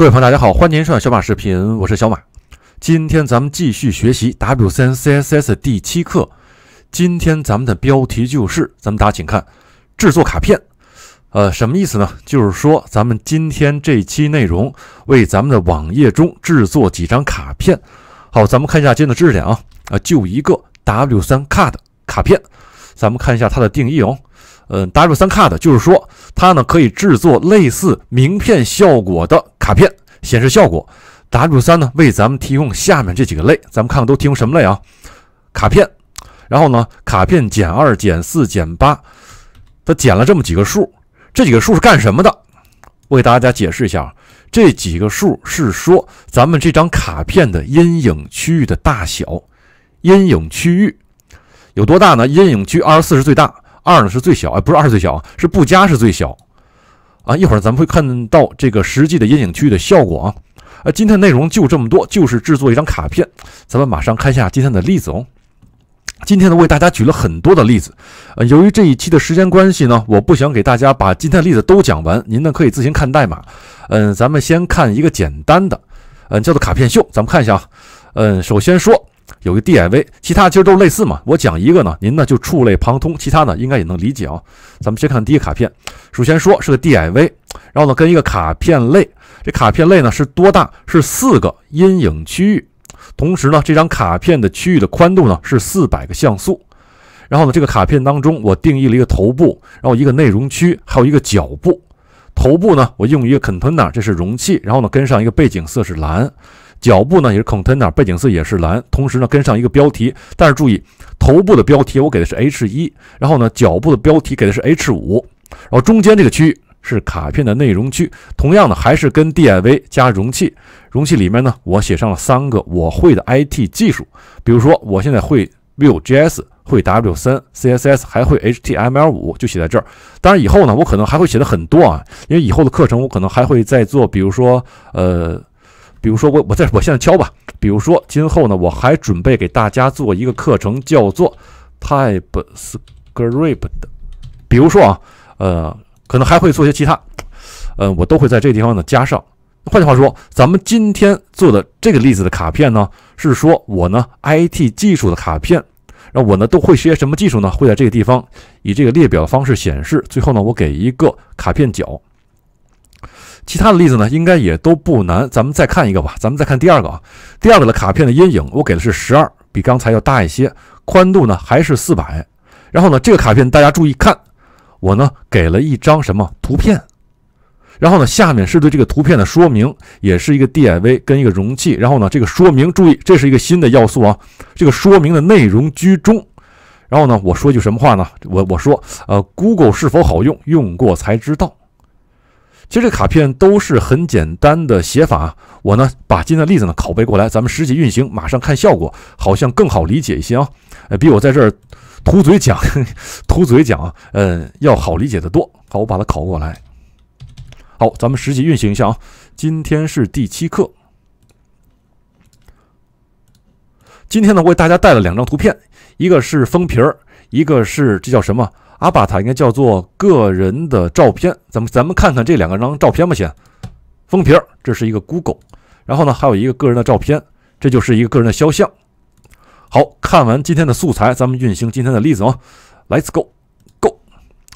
各位朋友，大家好，欢迎您收看小马视频，我是小马。今天咱们继续学习 W3C S S 第七课。今天咱们的标题就是，咱们大家请看，制作卡片。呃，什么意思呢？就是说，咱们今天这期内容为咱们的网页中制作几张卡片。好，咱们看一下今天的知识点啊啊，就一个 W3C a r d 卡片。咱们看一下它的定义哦。嗯 w 3 Card 就是说，它呢可以制作类似名片效果的。卡片显示效果，答主三呢为咱们提供下面这几个类，咱们看看都提供什么类啊？卡片，然后呢，卡片减二、减四、减八，它减了这么几个数，这几个数是干什么的？我给大家解释一下，这几个数是说咱们这张卡片的阴影区域的大小，阴影区域有多大呢？阴影区二十四是最大，二呢是最小，哎，不是二是最小，是不加是最小。啊，一会儿咱们会看到这个实际的阴影区域的效果啊！啊，今天内容就这么多，就是制作一张卡片。咱们马上看一下今天的例子哦。今天呢，为大家举了很多的例子。呃，由于这一期的时间关系呢，我不想给大家把今天的例子都讲完，您呢可以自行看代码。嗯，咱们先看一个简单的，嗯，叫做卡片秀。咱们看一下啊，嗯，首先说。有个 DIV，其他其实都类似嘛。我讲一个呢，您呢就触类旁通，其他呢应该也能理解啊。咱们先看第一卡片，首先说是个 DIV，然后呢跟一个卡片类，这卡片类呢是多大？是四个阴影区域。同时呢，这张卡片的区域的宽度呢是四百个像素。然后呢，这个卡片当中我定义了一个头部，然后一个内容区，还有一个脚部。头部呢，我用一个 container，这是容器。然后呢，跟上一个背景色是蓝。脚步呢也是 container，背景色也是蓝，同时呢跟上一个标题，但是注意头部的标题我给的是 h1，然后呢，脚步的标题给的是 h5，然后中间这个区域是卡片的内容区，同样呢还是跟 div 加容器，容器里面呢我写上了三个我会的 IT 技术，比如说我现在会 Vue.js，会 W3C S S，还会 H T M L 五，就写在这儿。当然以后呢我可能还会写的很多啊，因为以后的课程我可能还会再做，比如说呃。比如说我我在我现在敲吧。比如说今后呢，我还准备给大家做一个课程，叫做 Typescript 的。比如说啊，呃，可能还会做些其他，呃，我都会在这个地方呢加上。换句话说，咱们今天做的这个例子的卡片呢，是说我呢 IT 技术的卡片，然后我呢都会学什么技术呢？会在这个地方以这个列表的方式显示。最后呢，我给一个卡片角。其他的例子呢，应该也都不难。咱们再看一个吧。咱们再看第二个啊。第二个的卡片的阴影，我给的是十二，比刚才要大一些。宽度呢还是四百。然后呢，这个卡片大家注意看，我呢给了一张什么图片？然后呢，下面是对这个图片的说明，也是一个 div 跟一个容器。然后呢，这个说明注意，这是一个新的要素啊。这个说明的内容居中。然后呢，我说句什么话呢？我我说呃，Google 是否好用？用过才知道。其实这卡片都是很简单的写法，我呢把今天的例子呢拷贝过来，咱们实际运行，马上看效果，好像更好理解一些啊，比我在这儿涂嘴讲涂嘴讲，嗯，要好理解的多。好，我把它拷过来。好，咱们实际运行一下啊。今天是第七课，今天呢为大家带了两张图片，一个是封皮儿。一个是这叫什么？阿巴塔应该叫做个人的照片。咱们咱们看看这两个张照片吧，先封皮儿，这是一个 Google，然后呢还有一个个人的照片，这就是一个个人的肖像。好看完今天的素材，咱们运行今天的例子啊，Let's go。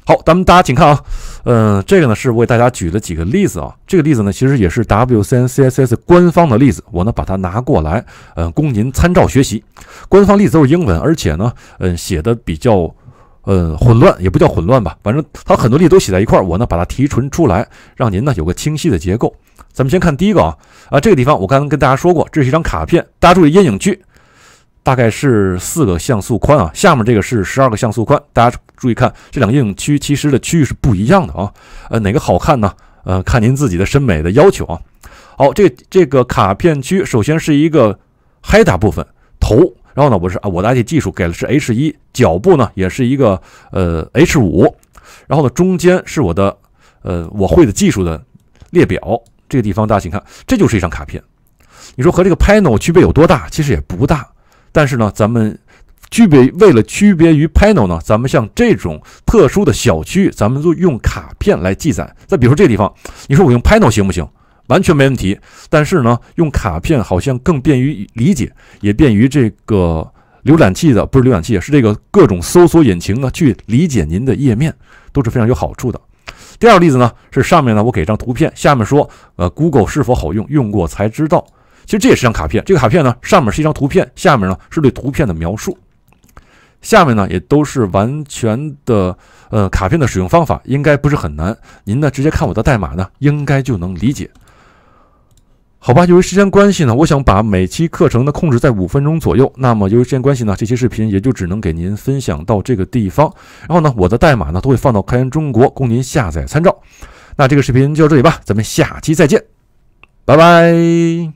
好，咱们大家请看啊，嗯，这个呢是我给大家举了几个例子啊，这个例子呢其实也是 w c n c S S 官方的例子，我呢把它拿过来，嗯，供您参照学习。官方例子都是英文，而且呢，嗯，写的比较，呃，混乱，也不叫混乱吧，反正它很多例子都写在一块儿，我呢把它提纯出来，让您呢有个清晰的结构。咱们先看第一个啊，啊，这个地方我刚刚跟大家说过，这是一张卡片，大家注意阴影区。大概是四个像素宽啊，下面这个是十二个像素宽。大家注意看这两个应用区，其实的区域是不一样的啊。呃，哪个好看呢？呃，看您自己的审美的要求啊。好，这这个卡片区首先是一个 h e 大部分头，然后呢我是啊我的 i d 技术给的是 H 一，脚步呢也是一个呃 H 五，然后呢中间是我的呃我会的技术的列表。这个地方大家请看，这就是一张卡片。你说和这个 Panel 区别有多大？其实也不大。但是呢，咱们区别为了区别于 panel 呢，咱们像这种特殊的小区，咱们就用卡片来记载。再比如说这个地方，你说我用 panel 行不行？完全没问题。但是呢，用卡片好像更便于理解，也便于这个浏览器的不是浏览器，是这个各种搜索引擎呢去理解您的页面都是非常有好处的。第二个例子呢是上面呢我给一张图片，下面说呃 Google 是否好用？用过才知道。其实这也是张卡片，这个卡片呢，上面是一张图片，下面呢是对图片的描述，下面呢也都是完全的呃卡片的使用方法，应该不是很难。您呢直接看我的代码呢，应该就能理解。好吧，由于时间关系呢，我想把每期课程呢控制在五分钟左右。那么由于时间关系呢，这期视频也就只能给您分享到这个地方。然后呢，我的代码呢都会放到开源中国供您下载参照。那这个视频就到这里吧，咱们下期再见，拜拜。